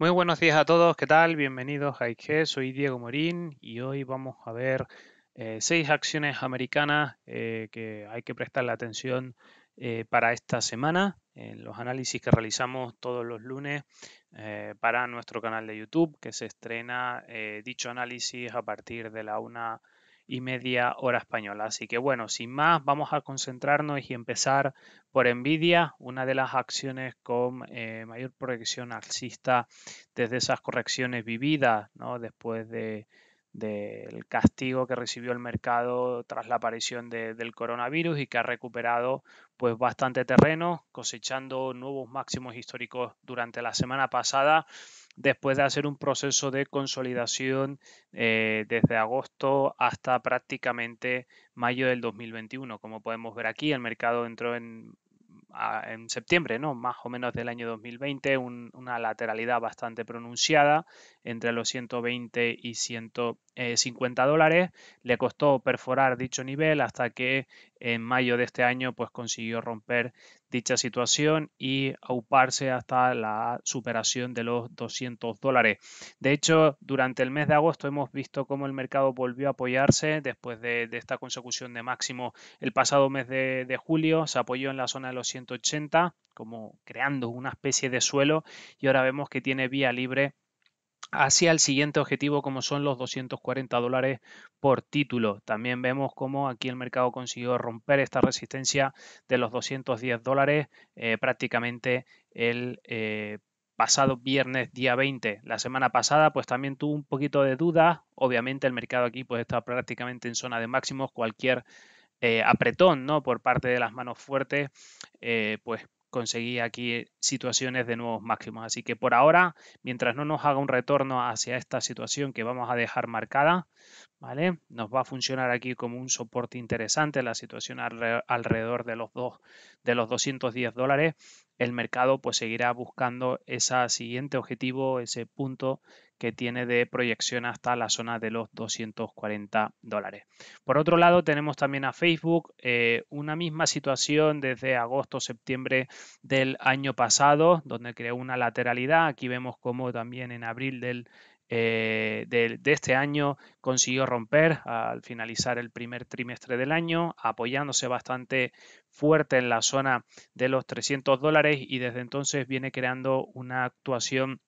Muy buenos días a todos, ¿qué tal? Bienvenidos a IG, e, soy Diego Morín y hoy vamos a ver eh, seis acciones americanas eh, que hay que prestarle atención eh, para esta semana en los análisis que realizamos todos los lunes para nuestro canal de YouTube que se estrena dicho análisis a partir de la una y media hora española. Así que bueno, sin más, vamos a concentrarnos y empezar por envidia una de las acciones con eh, mayor proyección alcista desde esas correcciones vividas, ¿no? Después del castigo que recibió el mercado tras la aparición del coronavirus y que ha recuperado pues bastante terreno cosechando nuevos máximos históricos durante la semana pasada después de hacer un proceso de consolidación eh, desde agosto hasta prácticamente mayo del 2021. Como podemos ver aquí, el mercado entró en, septiembre, ¿no? más o menos del año 2020, una lateralidad bastante pronunciada entre los 120 y 150 dólares. Le costó perforar dicho nivel hasta que en mayo de este año pues, consiguió romper dicha situación y auparse hasta la superación de los 200 dólares. De hecho, durante el mes de agosto hemos visto cómo el mercado volvió a apoyarse después de, esta consecución de máximo el pasado mes de, de julio, se apoyó en la zona de los 180 como creando una especie de suelo y ahora vemos que tiene vía libre hacia el siguiente objetivo como son los 240 dólares por título. También vemos cómo aquí el mercado consiguió romper esta resistencia de los 210 dólares eh, prácticamente el eh, pasado viernes día 20. La semana pasada pues también tuvo un poquito de duda. Obviamente el mercado aquí pues está prácticamente en zona de máximos. Cualquier eh, apretón ¿no? por parte de las manos fuertes pues conseguía aquí situaciones de nuevos máximos. Así que por ahora, mientras no nos haga un retorno hacia esta situación que vamos a dejar marcada, ¿vale? Nos va a funcionar aquí como un soporte interesante la situación alrededor de los, dos, de los 210 dólares. El mercado pues seguirá buscando ese siguiente objetivo, ese punto que tiene de proyección hasta la zona de los 240 dólares. Por otro lado, tenemos también a Facebook, eh, una misma situación desde agosto, septiembre del año pasado donde creó una lateralidad. Aquí vemos cómo también en abril del, eh, de, de, este año consiguió romper al finalizar el primer trimestre del año, apoyándose bastante fuerte en la zona de los 300 dólares y desde entonces viene creando una actuación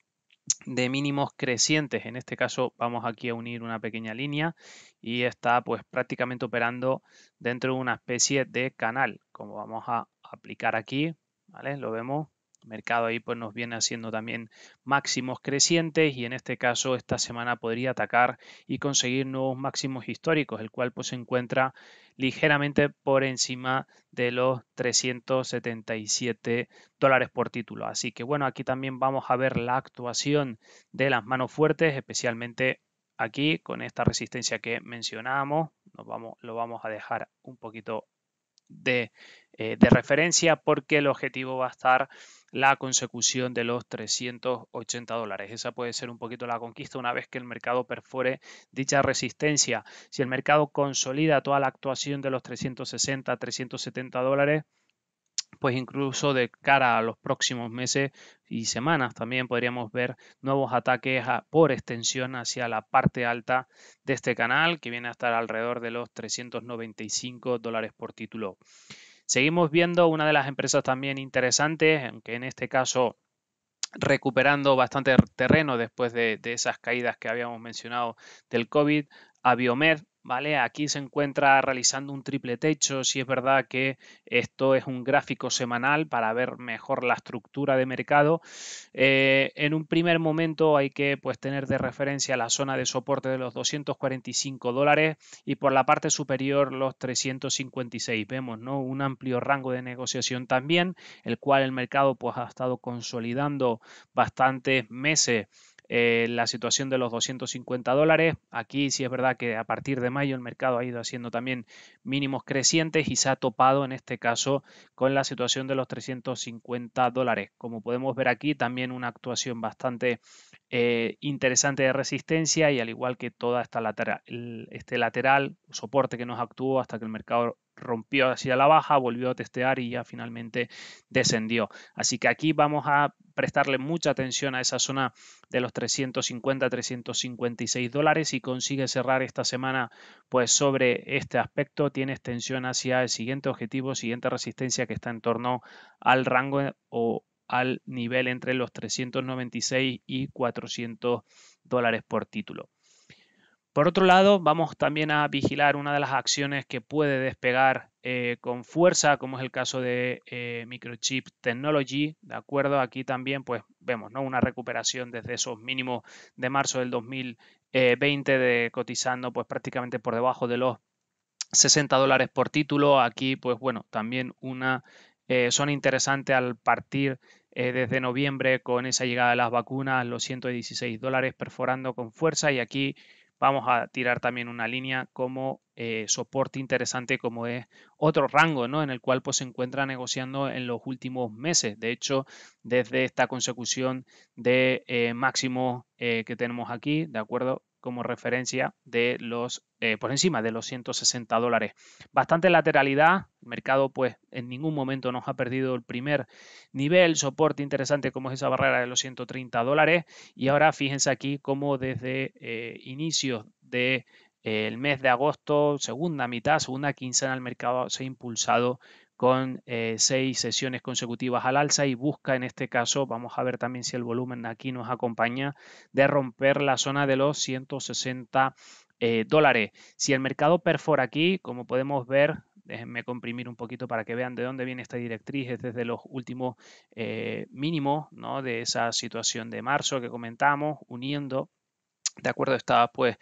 de mínimos crecientes. En este caso vamos aquí a unir una pequeña línea y está pues prácticamente operando dentro de una especie de canal, como vamos a aplicar aquí, ¿vale? Lo vemos mercado ahí pues, nos viene haciendo también máximos crecientes y en este caso esta semana podría atacar y conseguir nuevos máximos históricos, el cual pues, se encuentra ligeramente por encima de los 377 dólares por título. Así que bueno, aquí también vamos a ver la actuación de las manos fuertes, especialmente aquí con esta resistencia que mencionábamos. Nos vamos, lo vamos a dejar un poquito de, eh, de referencia porque el objetivo va a estar la consecución de los 380 dólares. Esa puede ser un poquito la conquista una vez que el mercado perfore dicha resistencia. Si el mercado consolida toda la actuación de los 360, 370 dólares, pues incluso de cara a los próximos meses y semanas también podríamos ver nuevos ataques por extensión hacia la parte alta de este canal que viene a estar alrededor de los 395 dólares por título. Seguimos viendo una de las empresas también interesantes, aunque en este caso recuperando bastante terreno después de, esas caídas que habíamos mencionado del COVID, a Biomed, Aquí se encuentra realizando un triple techo, si es verdad que esto es un gráfico semanal para ver mejor la estructura de mercado. Eh, en un primer momento hay que pues, tener de referencia la zona de soporte de los 245 dólares y por la parte superior los 356. Vemos ¿no? un amplio rango de negociación también, el cual el mercado pues, ha estado consolidando bastantes meses eh, la situación de los 250 dólares. Aquí sí es verdad que a partir de mayo el mercado ha ido haciendo también mínimos crecientes y se ha topado en este caso con la situación de los 350 dólares. Como podemos ver aquí, también una actuación bastante eh, interesante de resistencia y al igual que toda esta lateral, este lateral soporte que nos actuó hasta que el mercado rompió hacia la baja, volvió a testear y ya finalmente descendió. Así que aquí vamos a prestarle mucha atención a esa zona de los 350, 356 dólares y consigue cerrar esta semana pues sobre este aspecto, tiene extensión hacia el siguiente objetivo, siguiente resistencia que está en torno al rango eh, o al nivel entre los 396 y 400 dólares por título. Por otro lado, vamos también a vigilar una de las acciones que puede despegar eh, con fuerza, como es el caso de eh, Microchip Technology, ¿de acuerdo? Aquí también pues vemos ¿no? una recuperación desde esos mínimos de marzo del 2020 eh, de cotizando pues prácticamente por debajo de los 60 dólares por título. Aquí pues bueno, también una zona son interesante al partir desde noviembre con esa llegada de las vacunas, los 116 dólares perforando con fuerza y aquí vamos a tirar también una línea como eh, soporte interesante como es otro rango ¿no? en el cual pues, se encuentra negociando en los últimos meses. De hecho, desde esta consecución de eh, máximo eh, que tenemos aquí, ¿de acuerdo? como referencia de los eh, por encima de los 160 dólares. Bastante lateralidad, el mercado pues en ningún momento nos ha perdido el primer nivel, soporte interesante como es esa barrera de los 130 dólares y ahora fíjense aquí cómo desde eh, inicios de eh, el mes de agosto, segunda mitad, segunda quincena, el mercado se ha impulsado con eh, seis sesiones consecutivas al alza y busca en este caso, vamos a ver también si el volumen aquí nos acompaña, de romper la zona de los 160 eh, dólares. Si el mercado perfora aquí, como podemos ver, déjenme comprimir un poquito para que vean de dónde viene esta directriz, es desde los últimos eh, mínimos ¿no? de esa situación de marzo que comentamos, uniendo de acuerdo, está pues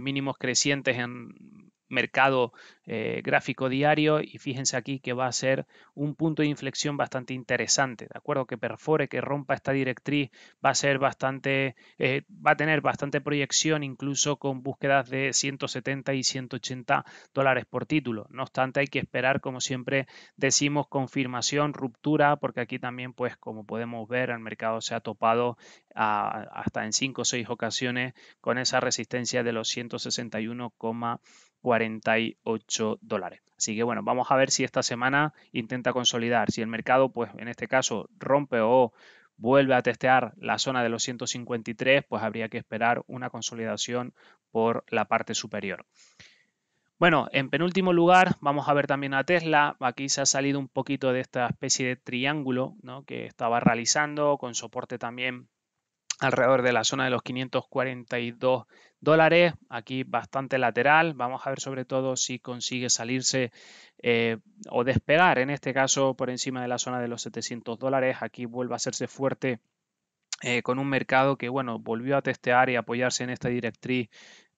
mínimos crecientes en mercado eh, gráfico diario y fíjense aquí que va a ser un punto de inflexión bastante interesante, ¿de acuerdo? Que perfore, que rompa esta directriz, va a ser bastante, eh, va a tener bastante proyección incluso con búsquedas de 170 y 180 dólares por título. No obstante, hay que esperar, como siempre decimos, confirmación, ruptura, porque aquí también, pues, como podemos ver, el mercado se ha topado hasta en 5 o 6 ocasiones con esa resistencia de los 161,40 38 dólares. Así que bueno, vamos a ver si esta semana intenta consolidar, si el mercado, pues en este caso, rompe o vuelve a testear la zona de los 153, pues habría que esperar una consolidación por la parte superior. Bueno, en penúltimo lugar, vamos a ver también a Tesla. Aquí se ha salido un poquito de esta especie de triángulo que estaba realizando, con soporte también alrededor de la zona de los 542 dólares. Aquí bastante lateral. Vamos a ver sobre todo si consigue salirse eh, o despegar. En este caso, por encima de la zona de los 700 dólares. Aquí vuelve a hacerse fuerte eh, con un mercado que, bueno, volvió a testear y apoyarse en esta directriz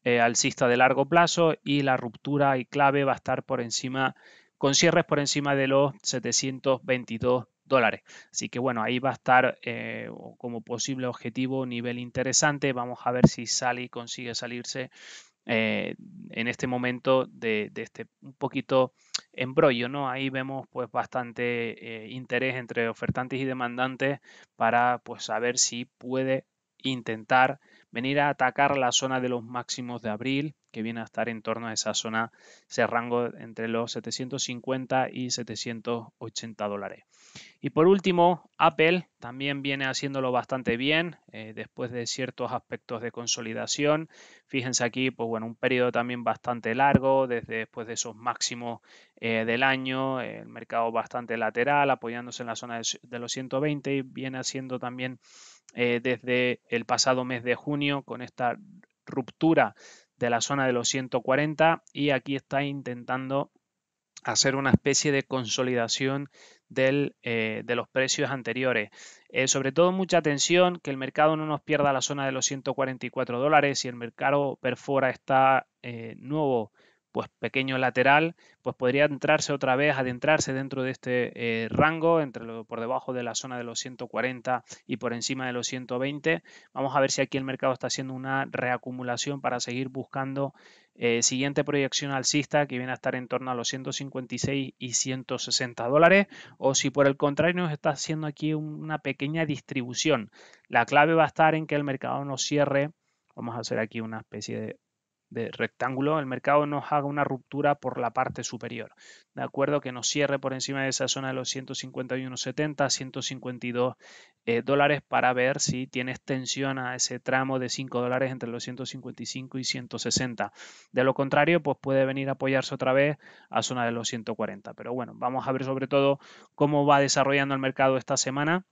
eh, alcista de largo plazo y la ruptura y clave va a estar por encima, con cierres por encima de los 722 dólares. Así que bueno, ahí va a estar eh, como posible objetivo nivel interesante. Vamos a ver si sale y consigue salirse eh, en este momento de, este un poquito embrollo, ¿no? Ahí vemos pues bastante eh, interés entre ofertantes y demandantes para pues saber si puede intentar venir a atacar la zona de los máximos de abril que viene a estar en torno a esa zona, ese rango entre los 750 y 780 dólares. Y por último, Apple también viene haciéndolo bastante bien eh, después de ciertos aspectos de consolidación. Fíjense aquí, pues bueno, un periodo también bastante largo, desde después de esos máximos eh, del año, el mercado bastante lateral, apoyándose en la zona de, de los 120 y viene haciendo también eh, desde el pasado mes de junio con esta ruptura de la zona de los 140 y aquí está intentando hacer una especie de consolidación del, eh, de los precios anteriores. Eh, sobre todo mucha atención que el mercado no nos pierda la zona de los 144 dólares y el mercado perfora está eh, nuevo pues pequeño lateral, pues podría entrarse otra vez, adentrarse dentro de este eh, rango, entre lo, por debajo de la zona de los 140 y por encima de los 120. Vamos a ver si aquí el mercado está haciendo una reacumulación para seguir buscando eh, siguiente proyección alcista que viene a estar en torno a los 156 y 160 dólares o si por el contrario nos está haciendo aquí una pequeña distribución. La clave va a estar en que el mercado no cierre. Vamos a hacer aquí una especie de de rectángulo, el mercado nos haga una ruptura por la parte superior, ¿de acuerdo? Que nos cierre por encima de esa zona de los 151,70, 152 eh, dólares para ver si tiene extensión a ese tramo de 5 dólares entre los 155 y 160. De lo contrario, pues puede venir a apoyarse otra vez a zona de los 140. Pero bueno, vamos a ver sobre todo cómo va desarrollando el mercado esta semana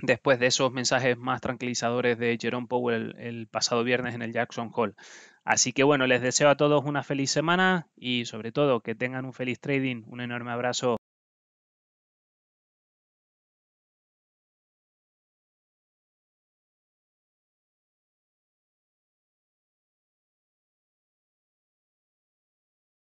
después de esos mensajes más tranquilizadores de Jerome Powell el pasado viernes en el Jackson Hall. Así que bueno, les deseo a todos una feliz semana y sobre todo que tengan un feliz trading. Un enorme abrazo.